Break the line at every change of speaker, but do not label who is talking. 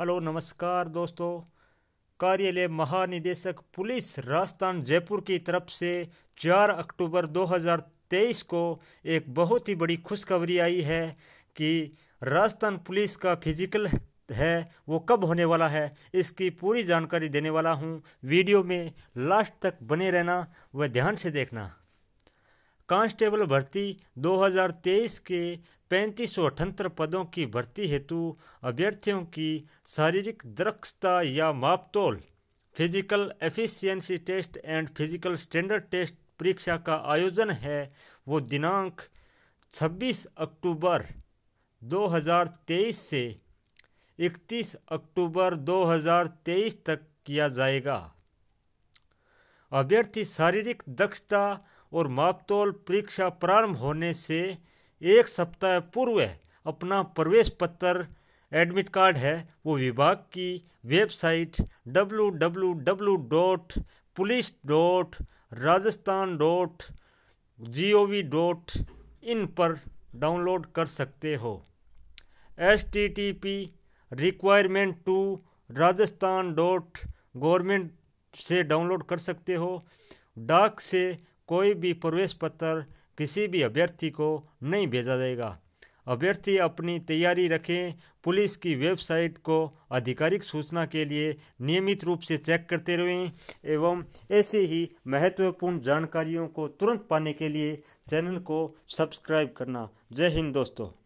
hello नमस्कार दोस्तों कार्यालय महानिदेशक पुलिस राजस्थान जयपुर की तरफ से 4 अक्टूबर 2023 को एक बहुत ही बड़ी खुशखबरी आई है कि राजस्थान पुलिस का फिजिकल है वो कब होने वाला है इसकी पूरी जानकारी देने वाला हूँ वीडियो में लास्ट तक बने रहना व ध्यान से देखना कांस्टेबल भर्ती 2023 के पैंतीस पदों की भर्ती हेतु अभ्यर्थियों की शारीरिक दक्षता या मापतोल physical efficiency test and physical standard test परीक्षा का आयोजन है वो दिनांक 26 अक्टूबर 2023 से 31 अक्टूबर 2023 तक किया जाएगा अभ्यर्थी शारीरिक दक्षता और मापतोल परीक्षा प्रारंभ होने से एक सप्ताह पूर्व अपना प्रवेश पत्र एडमिट कार्ड है वो विभाग की website W W W dot police dot Rajasthan dot G O V dot in पर डाउनलोड कर सकते हो H T T P requirement two Rajasthan dot government से डाउनलोड कर सकते हो डाक से कोई भी प्रवेश पत्र किसी भी अभ्यर्थी को नहीं भेजा जाएगा अभ्यर्थी अपनी तैयारी रखें पुलिस की वेबसाइट को आधिकारिक सूचना के लिए नियमित रूप से चेक करते रहें एवं ऐसे ही महत्वपूर्ण जानकारियों को तुरंत पाने के लिए चैनल को सब्सक्राइब करना जय हिंद दोस्तों